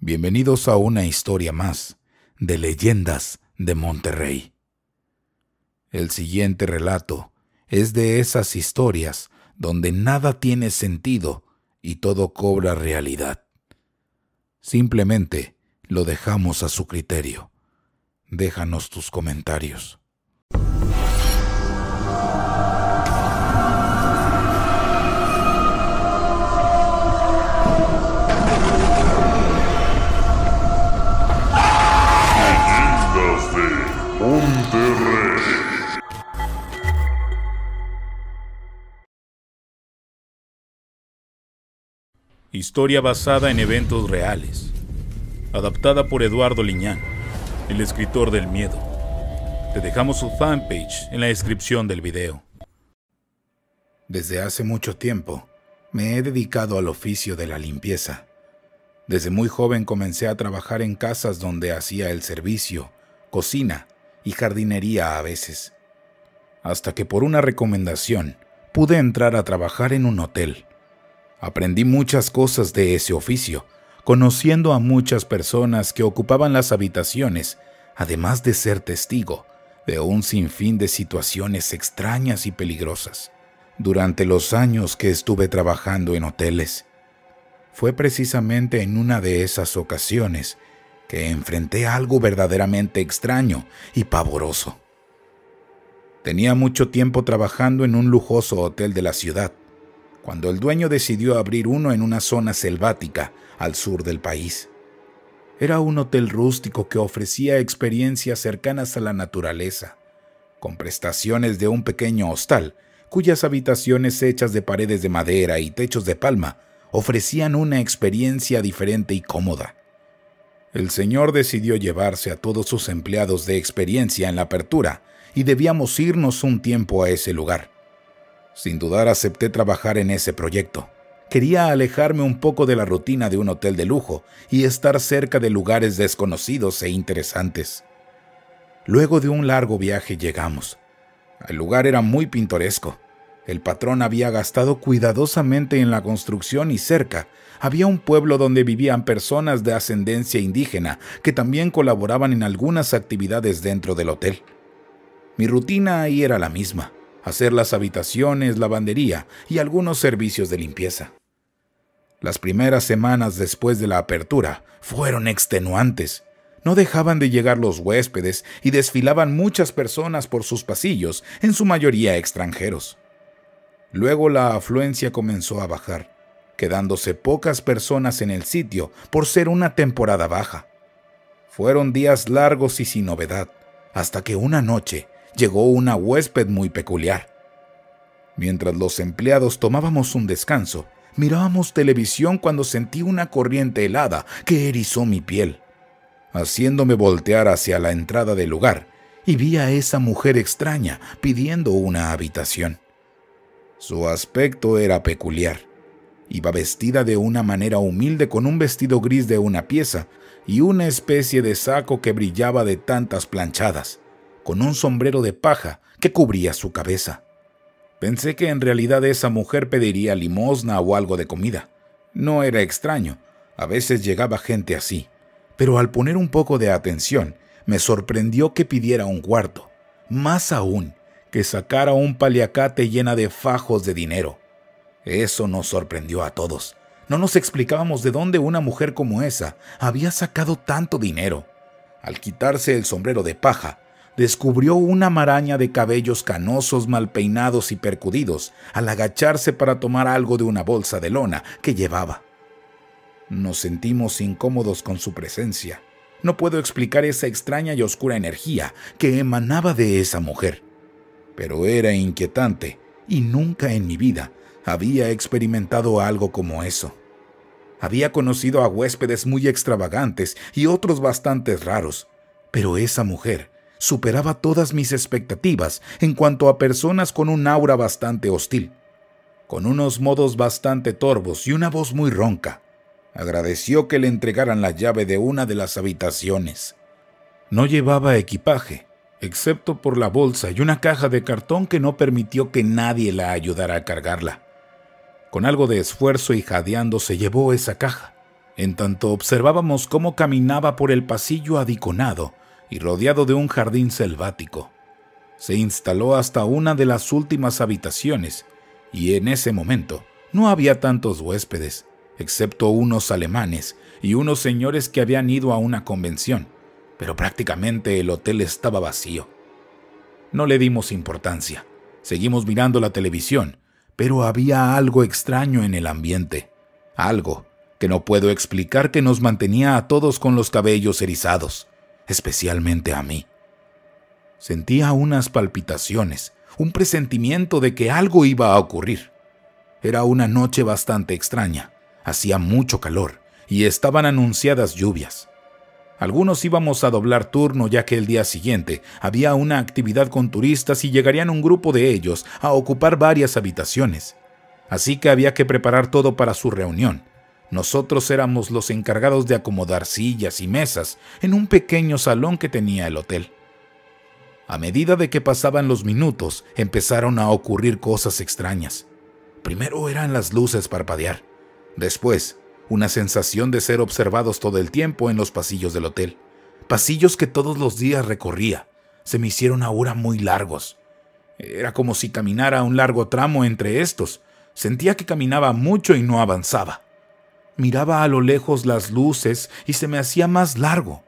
Bienvenidos a una historia más de leyendas de Monterrey. El siguiente relato es de esas historias donde nada tiene sentido y todo cobra realidad. Simplemente lo dejamos a su criterio. Déjanos tus comentarios. Historia basada en eventos reales. Adaptada por Eduardo Liñán, el escritor del miedo. Te dejamos su fanpage en la descripción del video. Desde hace mucho tiempo me he dedicado al oficio de la limpieza. Desde muy joven comencé a trabajar en casas donde hacía el servicio, cocina y jardinería a veces, hasta que por una recomendación pude entrar a trabajar en un hotel. Aprendí muchas cosas de ese oficio, conociendo a muchas personas que ocupaban las habitaciones, además de ser testigo de un sinfín de situaciones extrañas y peligrosas durante los años que estuve trabajando en hoteles. Fue precisamente en una de esas ocasiones que enfrenté algo verdaderamente extraño y pavoroso. Tenía mucho tiempo trabajando en un lujoso hotel de la ciudad, cuando el dueño decidió abrir uno en una zona selvática al sur del país. Era un hotel rústico que ofrecía experiencias cercanas a la naturaleza, con prestaciones de un pequeño hostal, cuyas habitaciones hechas de paredes de madera y techos de palma ofrecían una experiencia diferente y cómoda. El señor decidió llevarse a todos sus empleados de experiencia en la apertura y debíamos irnos un tiempo a ese lugar. Sin dudar acepté trabajar en ese proyecto. Quería alejarme un poco de la rutina de un hotel de lujo y estar cerca de lugares desconocidos e interesantes. Luego de un largo viaje llegamos. El lugar era muy pintoresco. El patrón había gastado cuidadosamente en la construcción y cerca había un pueblo donde vivían personas de ascendencia indígena que también colaboraban en algunas actividades dentro del hotel. Mi rutina ahí era la misma, hacer las habitaciones, lavandería y algunos servicios de limpieza. Las primeras semanas después de la apertura fueron extenuantes. No dejaban de llegar los huéspedes y desfilaban muchas personas por sus pasillos, en su mayoría extranjeros. Luego la afluencia comenzó a bajar, quedándose pocas personas en el sitio por ser una temporada baja. Fueron días largos y sin novedad, hasta que una noche llegó una huésped muy peculiar. Mientras los empleados tomábamos un descanso, mirábamos televisión cuando sentí una corriente helada que erizó mi piel, haciéndome voltear hacia la entrada del lugar, y vi a esa mujer extraña pidiendo una habitación. Su aspecto era peculiar. Iba vestida de una manera humilde con un vestido gris de una pieza y una especie de saco que brillaba de tantas planchadas, con un sombrero de paja que cubría su cabeza. Pensé que en realidad esa mujer pediría limosna o algo de comida. No era extraño, a veces llegaba gente así, pero al poner un poco de atención, me sorprendió que pidiera un cuarto. Más aún, que sacara un paliacate llena de fajos de dinero. Eso nos sorprendió a todos. No nos explicábamos de dónde una mujer como esa había sacado tanto dinero. Al quitarse el sombrero de paja, descubrió una maraña de cabellos canosos mal peinados y percudidos al agacharse para tomar algo de una bolsa de lona que llevaba. Nos sentimos incómodos con su presencia. No puedo explicar esa extraña y oscura energía que emanaba de esa mujer pero era inquietante y nunca en mi vida había experimentado algo como eso. Había conocido a huéspedes muy extravagantes y otros bastante raros, pero esa mujer superaba todas mis expectativas en cuanto a personas con un aura bastante hostil, con unos modos bastante torvos y una voz muy ronca. Agradeció que le entregaran la llave de una de las habitaciones. No llevaba equipaje, excepto por la bolsa y una caja de cartón que no permitió que nadie la ayudara a cargarla. Con algo de esfuerzo y jadeando se llevó esa caja, en tanto observábamos cómo caminaba por el pasillo adiconado y rodeado de un jardín selvático. Se instaló hasta una de las últimas habitaciones, y en ese momento no había tantos huéspedes, excepto unos alemanes y unos señores que habían ido a una convención pero prácticamente el hotel estaba vacío. No le dimos importancia. Seguimos mirando la televisión, pero había algo extraño en el ambiente. Algo que no puedo explicar que nos mantenía a todos con los cabellos erizados, especialmente a mí. Sentía unas palpitaciones, un presentimiento de que algo iba a ocurrir. Era una noche bastante extraña, hacía mucho calor y estaban anunciadas lluvias. Algunos íbamos a doblar turno ya que el día siguiente había una actividad con turistas y llegarían un grupo de ellos a ocupar varias habitaciones. Así que había que preparar todo para su reunión. Nosotros éramos los encargados de acomodar sillas y mesas en un pequeño salón que tenía el hotel. A medida de que pasaban los minutos, empezaron a ocurrir cosas extrañas. Primero eran las luces parpadear, después una sensación de ser observados todo el tiempo en los pasillos del hotel. Pasillos que todos los días recorría, se me hicieron ahora muy largos. Era como si caminara un largo tramo entre estos. Sentía que caminaba mucho y no avanzaba. Miraba a lo lejos las luces y se me hacía más largo.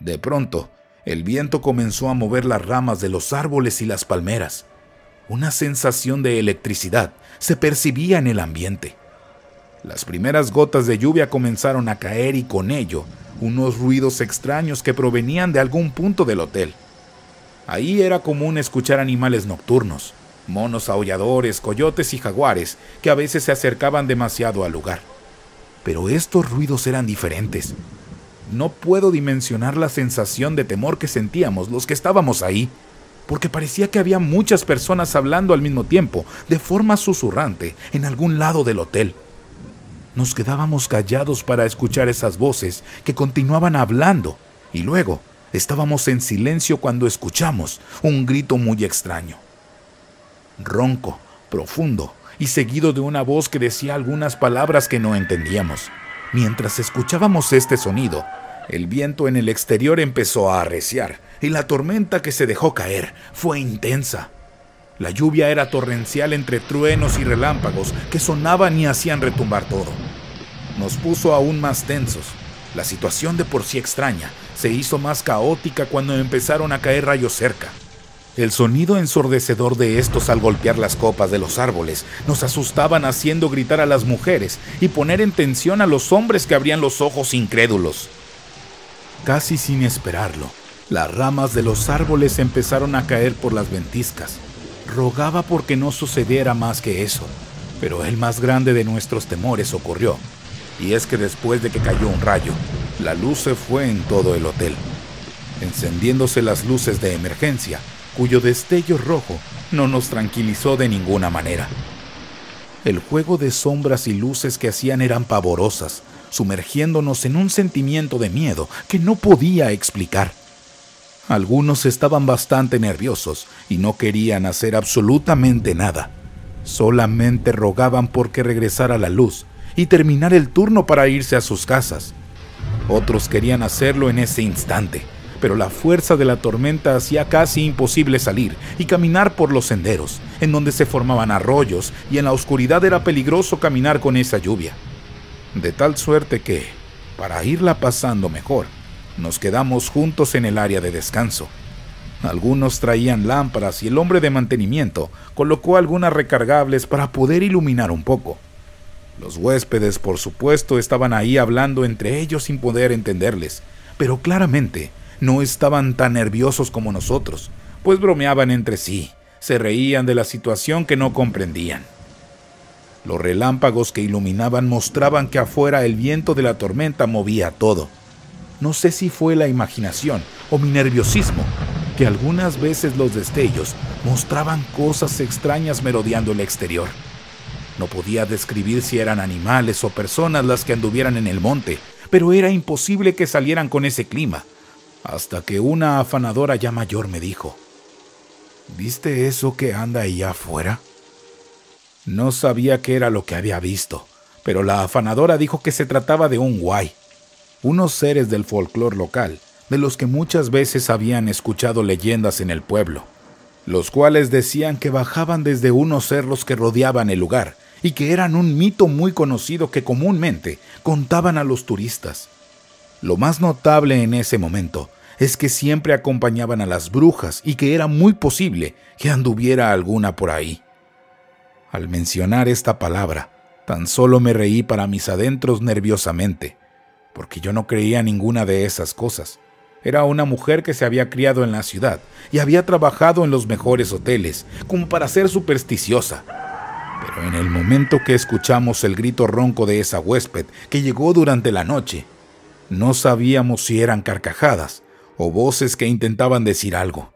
De pronto, el viento comenzó a mover las ramas de los árboles y las palmeras. Una sensación de electricidad se percibía en el ambiente. Las primeras gotas de lluvia comenzaron a caer y con ello unos ruidos extraños que provenían de algún punto del hotel. Ahí era común escuchar animales nocturnos, monos aulladores, coyotes y jaguares que a veces se acercaban demasiado al lugar. Pero estos ruidos eran diferentes. No puedo dimensionar la sensación de temor que sentíamos los que estábamos ahí, porque parecía que había muchas personas hablando al mismo tiempo, de forma susurrante, en algún lado del hotel. Nos quedábamos callados para escuchar esas voces que continuaban hablando y luego estábamos en silencio cuando escuchamos un grito muy extraño. Ronco, profundo y seguido de una voz que decía algunas palabras que no entendíamos. Mientras escuchábamos este sonido, el viento en el exterior empezó a arreciar y la tormenta que se dejó caer fue intensa. La lluvia era torrencial entre truenos y relámpagos que sonaban y hacían retumbar todo. Nos puso aún más tensos. La situación de por sí extraña se hizo más caótica cuando empezaron a caer rayos cerca. El sonido ensordecedor de estos al golpear las copas de los árboles nos asustaban haciendo gritar a las mujeres y poner en tensión a los hombres que abrían los ojos incrédulos. Casi sin esperarlo, las ramas de los árboles empezaron a caer por las ventiscas rogaba porque no sucediera más que eso, pero el más grande de nuestros temores ocurrió, y es que después de que cayó un rayo, la luz se fue en todo el hotel, encendiéndose las luces de emergencia, cuyo destello rojo no nos tranquilizó de ninguna manera. El juego de sombras y luces que hacían eran pavorosas, sumergiéndonos en un sentimiento de miedo que no podía explicar. Algunos estaban bastante nerviosos y no querían hacer absolutamente nada. Solamente rogaban por que regresara la luz y terminar el turno para irse a sus casas. Otros querían hacerlo en ese instante, pero la fuerza de la tormenta hacía casi imposible salir y caminar por los senderos, en donde se formaban arroyos y en la oscuridad era peligroso caminar con esa lluvia. De tal suerte que, para irla pasando mejor, nos quedamos juntos en el área de descanso. Algunos traían lámparas y el hombre de mantenimiento colocó algunas recargables para poder iluminar un poco. Los huéspedes, por supuesto, estaban ahí hablando entre ellos sin poder entenderles, pero claramente no estaban tan nerviosos como nosotros, pues bromeaban entre sí, se reían de la situación que no comprendían. Los relámpagos que iluminaban mostraban que afuera el viento de la tormenta movía todo. No sé si fue la imaginación o mi nerviosismo, que algunas veces los destellos mostraban cosas extrañas merodeando el exterior. No podía describir si eran animales o personas las que anduvieran en el monte, pero era imposible que salieran con ese clima, hasta que una afanadora ya mayor me dijo, ¿Viste eso que anda allá afuera? No sabía qué era lo que había visto, pero la afanadora dijo que se trataba de un guay, unos seres del folclore local, de los que muchas veces habían escuchado leyendas en el pueblo, los cuales decían que bajaban desde unos cerros que rodeaban el lugar y que eran un mito muy conocido que comúnmente contaban a los turistas. Lo más notable en ese momento es que siempre acompañaban a las brujas y que era muy posible que anduviera alguna por ahí. Al mencionar esta palabra, tan solo me reí para mis adentros nerviosamente, porque yo no creía ninguna de esas cosas. Era una mujer que se había criado en la ciudad y había trabajado en los mejores hoteles, como para ser supersticiosa. Pero en el momento que escuchamos el grito ronco de esa huésped que llegó durante la noche, no sabíamos si eran carcajadas o voces que intentaban decir algo.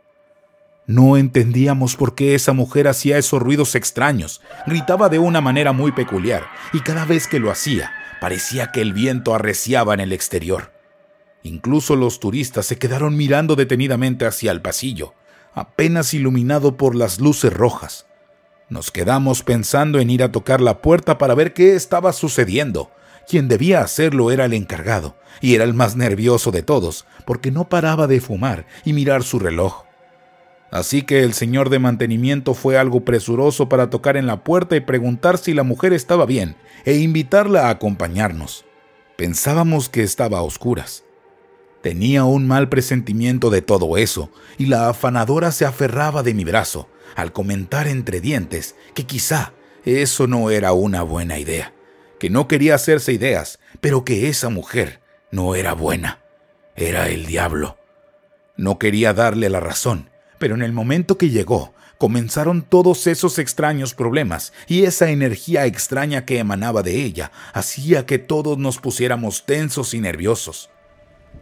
No entendíamos por qué esa mujer hacía esos ruidos extraños, gritaba de una manera muy peculiar, y cada vez que lo hacía, Parecía que el viento arreciaba en el exterior. Incluso los turistas se quedaron mirando detenidamente hacia el pasillo, apenas iluminado por las luces rojas. Nos quedamos pensando en ir a tocar la puerta para ver qué estaba sucediendo. Quien debía hacerlo era el encargado, y era el más nervioso de todos, porque no paraba de fumar y mirar su reloj. Así que el señor de mantenimiento fue algo presuroso para tocar en la puerta y preguntar si la mujer estaba bien e invitarla a acompañarnos. Pensábamos que estaba a oscuras. Tenía un mal presentimiento de todo eso, y la afanadora se aferraba de mi brazo, al comentar entre dientes que quizá eso no era una buena idea, que no quería hacerse ideas, pero que esa mujer no era buena, era el diablo. No quería darle la razón, pero en el momento que llegó, comenzaron todos esos extraños problemas, y esa energía extraña que emanaba de ella hacía que todos nos pusiéramos tensos y nerviosos.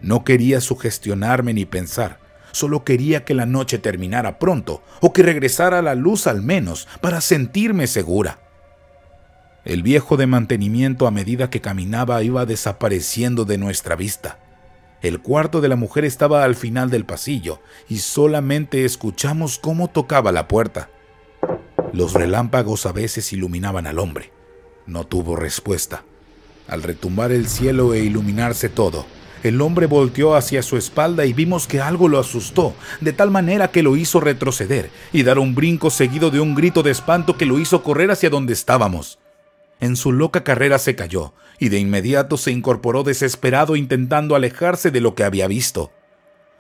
No quería sugestionarme ni pensar, solo quería que la noche terminara pronto, o que regresara la luz al menos, para sentirme segura. El viejo de mantenimiento a medida que caminaba iba desapareciendo de nuestra vista. El cuarto de la mujer estaba al final del pasillo y solamente escuchamos cómo tocaba la puerta. Los relámpagos a veces iluminaban al hombre. No tuvo respuesta. Al retumbar el cielo e iluminarse todo, el hombre volteó hacia su espalda y vimos que algo lo asustó, de tal manera que lo hizo retroceder y dar un brinco seguido de un grito de espanto que lo hizo correr hacia donde estábamos. En su loca carrera se cayó, y de inmediato se incorporó desesperado intentando alejarse de lo que había visto.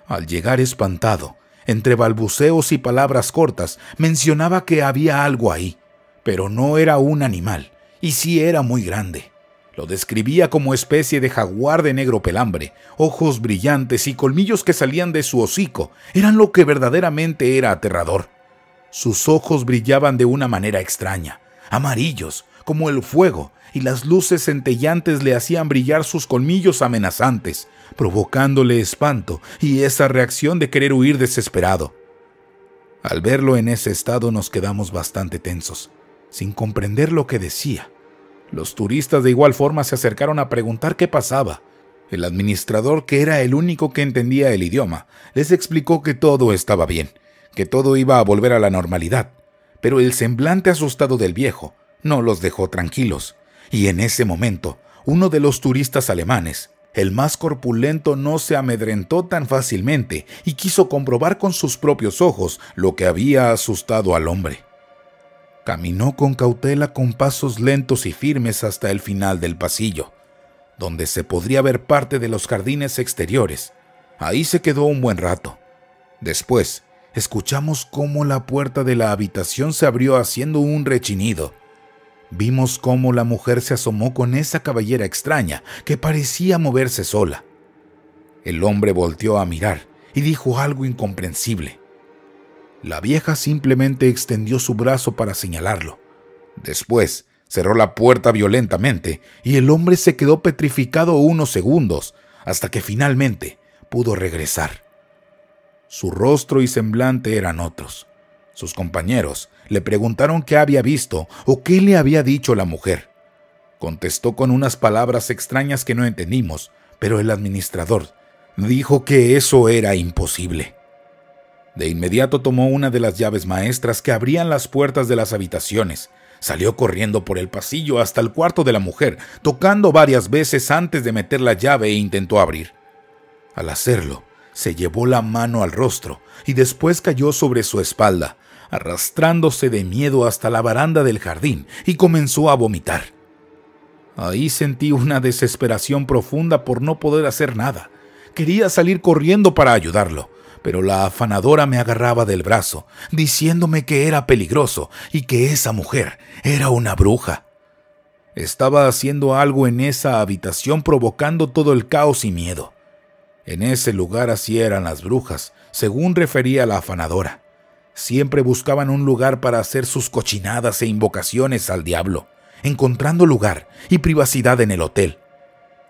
Al llegar espantado, entre balbuceos y palabras cortas, mencionaba que había algo ahí, pero no era un animal, y sí era muy grande. Lo describía como especie de jaguar de negro pelambre, ojos brillantes y colmillos que salían de su hocico, eran lo que verdaderamente era aterrador. Sus ojos brillaban de una manera extraña, amarillos, como el fuego, y las luces centellantes le hacían brillar sus colmillos amenazantes, provocándole espanto y esa reacción de querer huir desesperado. Al verlo en ese estado nos quedamos bastante tensos, sin comprender lo que decía. Los turistas de igual forma se acercaron a preguntar qué pasaba. El administrador, que era el único que entendía el idioma, les explicó que todo estaba bien, que todo iba a volver a la normalidad, pero el semblante asustado del viejo no los dejó tranquilos, y en ese momento, uno de los turistas alemanes, el más corpulento, no se amedrentó tan fácilmente y quiso comprobar con sus propios ojos lo que había asustado al hombre. Caminó con cautela con pasos lentos y firmes hasta el final del pasillo, donde se podría ver parte de los jardines exteriores. Ahí se quedó un buen rato. Después, escuchamos cómo la puerta de la habitación se abrió haciendo un rechinido Vimos cómo la mujer se asomó con esa cabellera extraña que parecía moverse sola. El hombre volteó a mirar y dijo algo incomprensible. La vieja simplemente extendió su brazo para señalarlo. Después cerró la puerta violentamente y el hombre se quedó petrificado unos segundos hasta que finalmente pudo regresar. Su rostro y semblante eran otros. Sus compañeros le preguntaron qué había visto o qué le había dicho la mujer. Contestó con unas palabras extrañas que no entendimos, pero el administrador dijo que eso era imposible. De inmediato tomó una de las llaves maestras que abrían las puertas de las habitaciones. Salió corriendo por el pasillo hasta el cuarto de la mujer, tocando varias veces antes de meter la llave e intentó abrir. Al hacerlo, se llevó la mano al rostro y después cayó sobre su espalda, arrastrándose de miedo hasta la baranda del jardín y comenzó a vomitar. Ahí sentí una desesperación profunda por no poder hacer nada. Quería salir corriendo para ayudarlo, pero la afanadora me agarraba del brazo, diciéndome que era peligroso y que esa mujer era una bruja. Estaba haciendo algo en esa habitación provocando todo el caos y miedo. En ese lugar así eran las brujas, según refería la afanadora. Siempre buscaban un lugar para hacer sus cochinadas e invocaciones al diablo, encontrando lugar y privacidad en el hotel.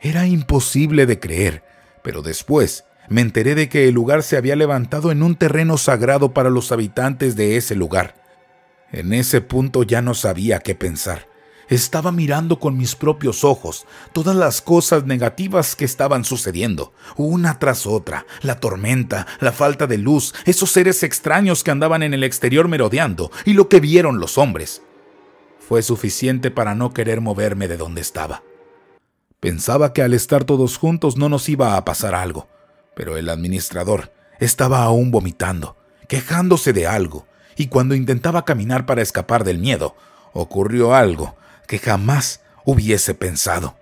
Era imposible de creer, pero después me enteré de que el lugar se había levantado en un terreno sagrado para los habitantes de ese lugar. En ese punto ya no sabía qué pensar. Estaba mirando con mis propios ojos todas las cosas negativas que estaban sucediendo, una tras otra, la tormenta, la falta de luz, esos seres extraños que andaban en el exterior merodeando y lo que vieron los hombres. Fue suficiente para no querer moverme de donde estaba. Pensaba que al estar todos juntos no nos iba a pasar algo, pero el administrador estaba aún vomitando, quejándose de algo, y cuando intentaba caminar para escapar del miedo, ocurrió algo que jamás hubiese pensado.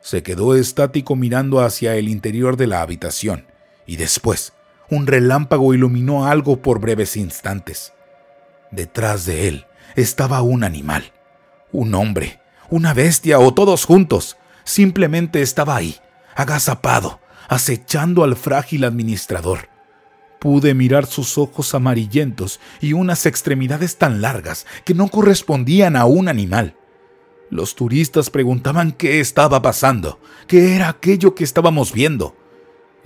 Se quedó estático mirando hacia el interior de la habitación, y después un relámpago iluminó algo por breves instantes. Detrás de él estaba un animal, un hombre, una bestia o todos juntos. Simplemente estaba ahí, agazapado, acechando al frágil administrador, Pude mirar sus ojos amarillentos y unas extremidades tan largas que no correspondían a un animal. Los turistas preguntaban qué estaba pasando, qué era aquello que estábamos viendo.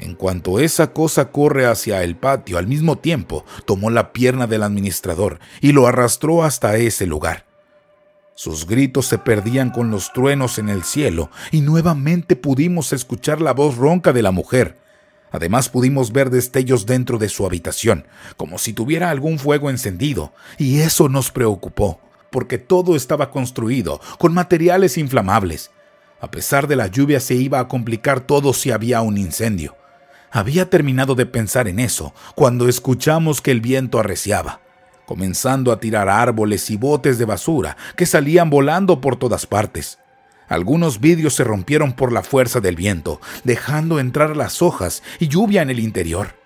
En cuanto esa cosa corre hacia el patio, al mismo tiempo tomó la pierna del administrador y lo arrastró hasta ese lugar. Sus gritos se perdían con los truenos en el cielo y nuevamente pudimos escuchar la voz ronca de la mujer. Además pudimos ver destellos dentro de su habitación, como si tuviera algún fuego encendido, y eso nos preocupó, porque todo estaba construido con materiales inflamables. A pesar de la lluvia se iba a complicar todo si había un incendio. Había terminado de pensar en eso cuando escuchamos que el viento arreciaba, comenzando a tirar árboles y botes de basura que salían volando por todas partes. Algunos vidrios se rompieron por la fuerza del viento, dejando entrar las hojas y lluvia en el interior,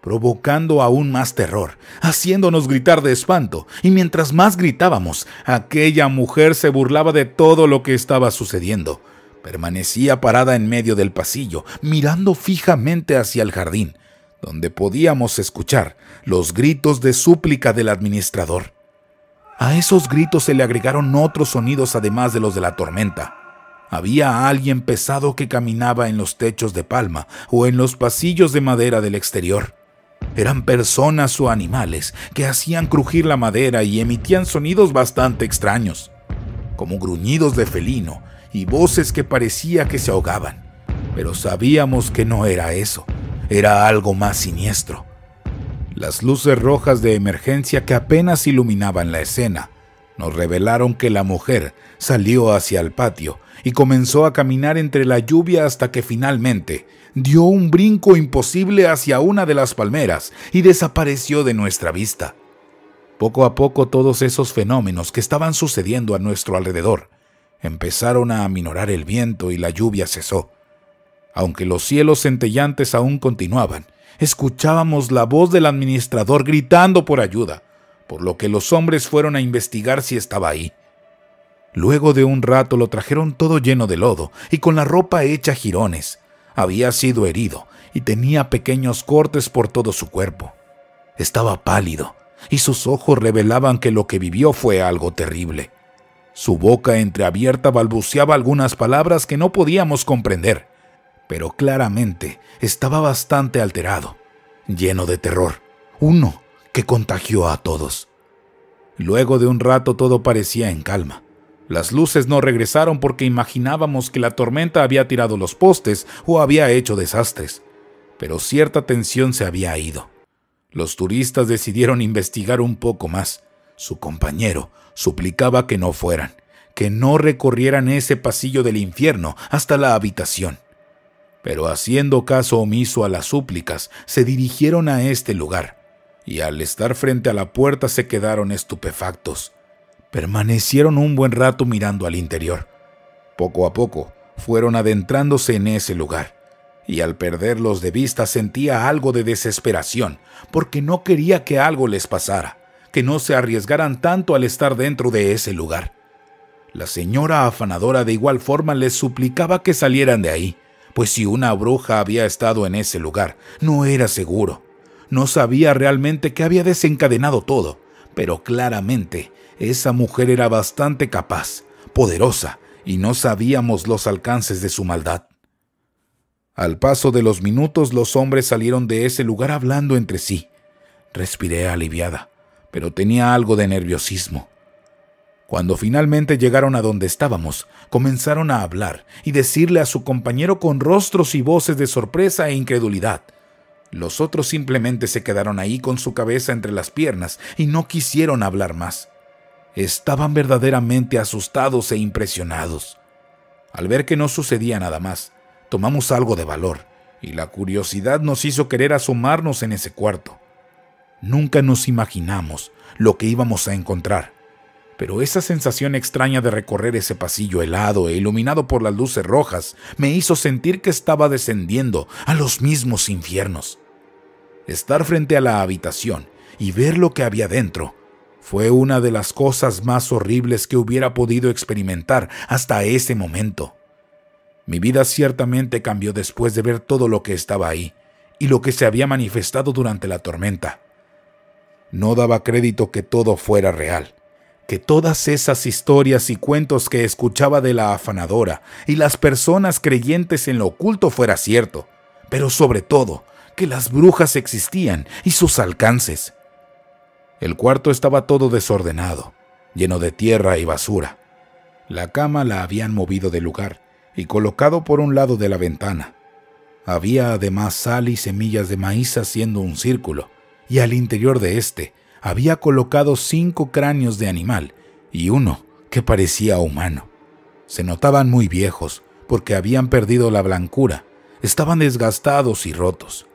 provocando aún más terror, haciéndonos gritar de espanto, y mientras más gritábamos, aquella mujer se burlaba de todo lo que estaba sucediendo. Permanecía parada en medio del pasillo, mirando fijamente hacia el jardín, donde podíamos escuchar los gritos de súplica del administrador. A esos gritos se le agregaron otros sonidos además de los de la tormenta. Había alguien pesado que caminaba en los techos de palma o en los pasillos de madera del exterior. Eran personas o animales que hacían crujir la madera y emitían sonidos bastante extraños, como gruñidos de felino y voces que parecía que se ahogaban. Pero sabíamos que no era eso, era algo más siniestro. Las luces rojas de emergencia que apenas iluminaban la escena nos revelaron que la mujer salió hacia el patio y comenzó a caminar entre la lluvia hasta que finalmente dio un brinco imposible hacia una de las palmeras y desapareció de nuestra vista. Poco a poco todos esos fenómenos que estaban sucediendo a nuestro alrededor empezaron a aminorar el viento y la lluvia cesó. Aunque los cielos centellantes aún continuaban, escuchábamos la voz del administrador gritando por ayuda, por lo que los hombres fueron a investigar si estaba ahí. Luego de un rato lo trajeron todo lleno de lodo y con la ropa hecha jirones. Había sido herido y tenía pequeños cortes por todo su cuerpo. Estaba pálido y sus ojos revelaban que lo que vivió fue algo terrible. Su boca entreabierta balbuceaba algunas palabras que no podíamos comprender pero claramente estaba bastante alterado, lleno de terror, uno que contagió a todos. Luego de un rato todo parecía en calma. Las luces no regresaron porque imaginábamos que la tormenta había tirado los postes o había hecho desastres, pero cierta tensión se había ido. Los turistas decidieron investigar un poco más. Su compañero suplicaba que no fueran, que no recorrieran ese pasillo del infierno hasta la habitación pero haciendo caso omiso a las súplicas, se dirigieron a este lugar, y al estar frente a la puerta se quedaron estupefactos. Permanecieron un buen rato mirando al interior. Poco a poco fueron adentrándose en ese lugar, y al perderlos de vista sentía algo de desesperación, porque no quería que algo les pasara, que no se arriesgaran tanto al estar dentro de ese lugar. La señora afanadora de igual forma les suplicaba que salieran de ahí, pues si una bruja había estado en ese lugar, no era seguro. No sabía realmente qué había desencadenado todo, pero claramente esa mujer era bastante capaz, poderosa, y no sabíamos los alcances de su maldad. Al paso de los minutos los hombres salieron de ese lugar hablando entre sí. Respiré aliviada, pero tenía algo de nerviosismo. Cuando finalmente llegaron a donde estábamos, comenzaron a hablar y decirle a su compañero con rostros y voces de sorpresa e incredulidad. Los otros simplemente se quedaron ahí con su cabeza entre las piernas y no quisieron hablar más. Estaban verdaderamente asustados e impresionados. Al ver que no sucedía nada más, tomamos algo de valor y la curiosidad nos hizo querer asomarnos en ese cuarto. Nunca nos imaginamos lo que íbamos a encontrar pero esa sensación extraña de recorrer ese pasillo helado e iluminado por las luces rojas me hizo sentir que estaba descendiendo a los mismos infiernos. Estar frente a la habitación y ver lo que había dentro fue una de las cosas más horribles que hubiera podido experimentar hasta ese momento. Mi vida ciertamente cambió después de ver todo lo que estaba ahí y lo que se había manifestado durante la tormenta. No daba crédito que todo fuera real que todas esas historias y cuentos que escuchaba de la afanadora y las personas creyentes en lo oculto fuera cierto, pero sobre todo, que las brujas existían y sus alcances. El cuarto estaba todo desordenado, lleno de tierra y basura. La cama la habían movido de lugar y colocado por un lado de la ventana. Había además sal y semillas de maíz haciendo un círculo, y al interior de éste había colocado cinco cráneos de animal y uno que parecía humano. Se notaban muy viejos porque habían perdido la blancura, estaban desgastados y rotos.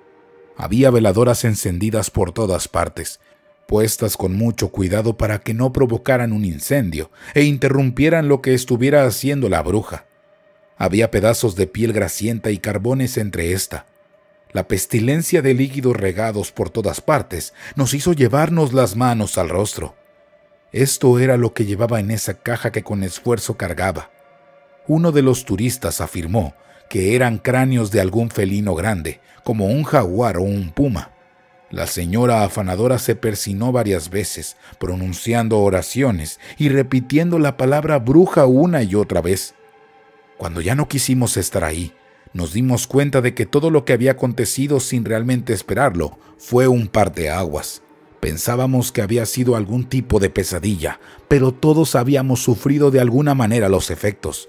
Había veladoras encendidas por todas partes, puestas con mucho cuidado para que no provocaran un incendio e interrumpieran lo que estuviera haciendo la bruja. Había pedazos de piel grasienta y carbones entre esta, la pestilencia de líquidos regados por todas partes nos hizo llevarnos las manos al rostro. Esto era lo que llevaba en esa caja que con esfuerzo cargaba. Uno de los turistas afirmó que eran cráneos de algún felino grande, como un jaguar o un puma. La señora afanadora se persinó varias veces, pronunciando oraciones y repitiendo la palabra bruja una y otra vez. Cuando ya no quisimos estar ahí, nos dimos cuenta de que todo lo que había acontecido sin realmente esperarlo fue un par de aguas. Pensábamos que había sido algún tipo de pesadilla, pero todos habíamos sufrido de alguna manera los efectos.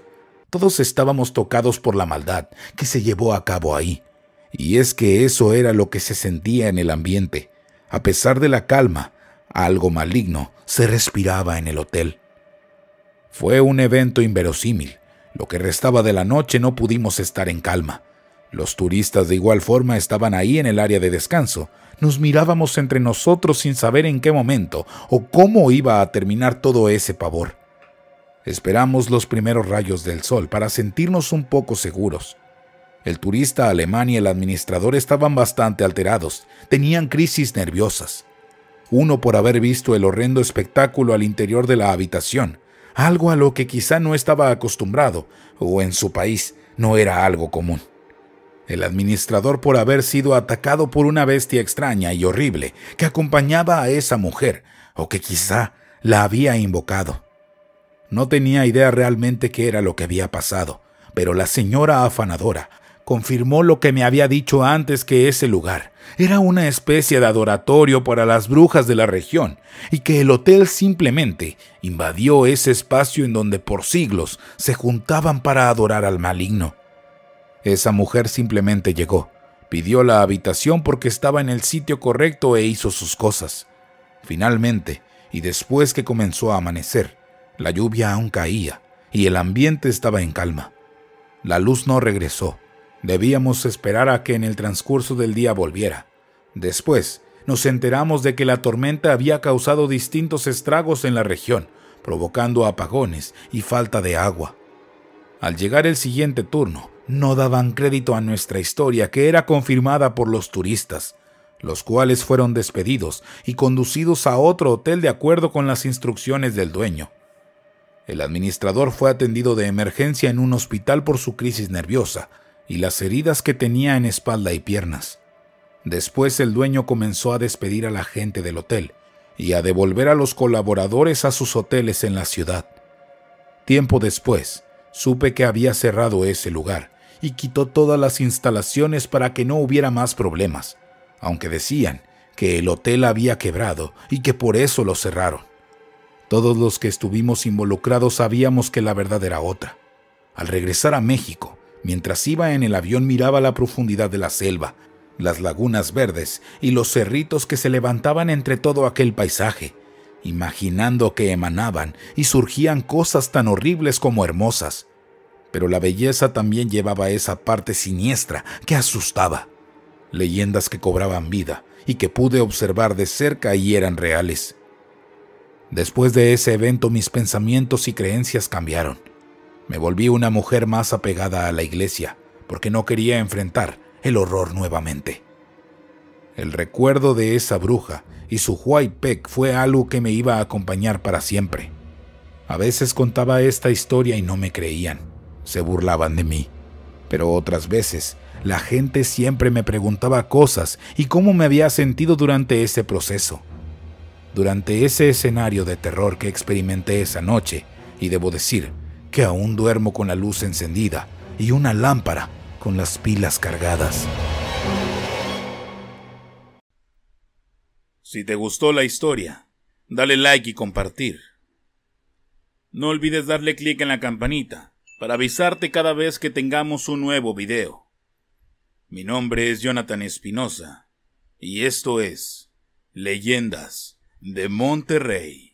Todos estábamos tocados por la maldad que se llevó a cabo ahí. Y es que eso era lo que se sentía en el ambiente. A pesar de la calma, algo maligno se respiraba en el hotel. Fue un evento inverosímil, lo que restaba de la noche no pudimos estar en calma. Los turistas de igual forma estaban ahí en el área de descanso. Nos mirábamos entre nosotros sin saber en qué momento o cómo iba a terminar todo ese pavor. Esperamos los primeros rayos del sol para sentirnos un poco seguros. El turista alemán y el administrador estaban bastante alterados, tenían crisis nerviosas. Uno por haber visto el horrendo espectáculo al interior de la habitación, algo a lo que quizá no estaba acostumbrado, o en su país no era algo común. El administrador por haber sido atacado por una bestia extraña y horrible que acompañaba a esa mujer, o que quizá la había invocado. No tenía idea realmente qué era lo que había pasado, pero la señora afanadora confirmó lo que me había dicho antes que ese lugar era una especie de adoratorio para las brujas de la región y que el hotel simplemente invadió ese espacio en donde por siglos se juntaban para adorar al maligno. Esa mujer simplemente llegó, pidió la habitación porque estaba en el sitio correcto e hizo sus cosas. Finalmente, y después que comenzó a amanecer, la lluvia aún caía y el ambiente estaba en calma. La luz no regresó Debíamos esperar a que en el transcurso del día volviera. Después, nos enteramos de que la tormenta había causado distintos estragos en la región, provocando apagones y falta de agua. Al llegar el siguiente turno, no daban crédito a nuestra historia que era confirmada por los turistas, los cuales fueron despedidos y conducidos a otro hotel de acuerdo con las instrucciones del dueño. El administrador fue atendido de emergencia en un hospital por su crisis nerviosa, y las heridas que tenía en espalda y piernas. Después el dueño comenzó a despedir a la gente del hotel y a devolver a los colaboradores a sus hoteles en la ciudad. Tiempo después, supe que había cerrado ese lugar y quitó todas las instalaciones para que no hubiera más problemas, aunque decían que el hotel había quebrado y que por eso lo cerraron. Todos los que estuvimos involucrados sabíamos que la verdad era otra. Al regresar a México, Mientras iba en el avión miraba la profundidad de la selva, las lagunas verdes y los cerritos que se levantaban entre todo aquel paisaje, imaginando que emanaban y surgían cosas tan horribles como hermosas. Pero la belleza también llevaba esa parte siniestra que asustaba. Leyendas que cobraban vida y que pude observar de cerca y eran reales. Después de ese evento mis pensamientos y creencias cambiaron me volví una mujer más apegada a la iglesia, porque no quería enfrentar el horror nuevamente. El recuerdo de esa bruja y su Huaypec fue algo que me iba a acompañar para siempre. A veces contaba esta historia y no me creían, se burlaban de mí. Pero otras veces, la gente siempre me preguntaba cosas y cómo me había sentido durante ese proceso. Durante ese escenario de terror que experimenté esa noche, y debo decir, que aún duermo con la luz encendida y una lámpara con las pilas cargadas. Si te gustó la historia, dale like y compartir. No olvides darle clic en la campanita para avisarte cada vez que tengamos un nuevo video. Mi nombre es Jonathan Espinosa y esto es Leyendas de Monterrey.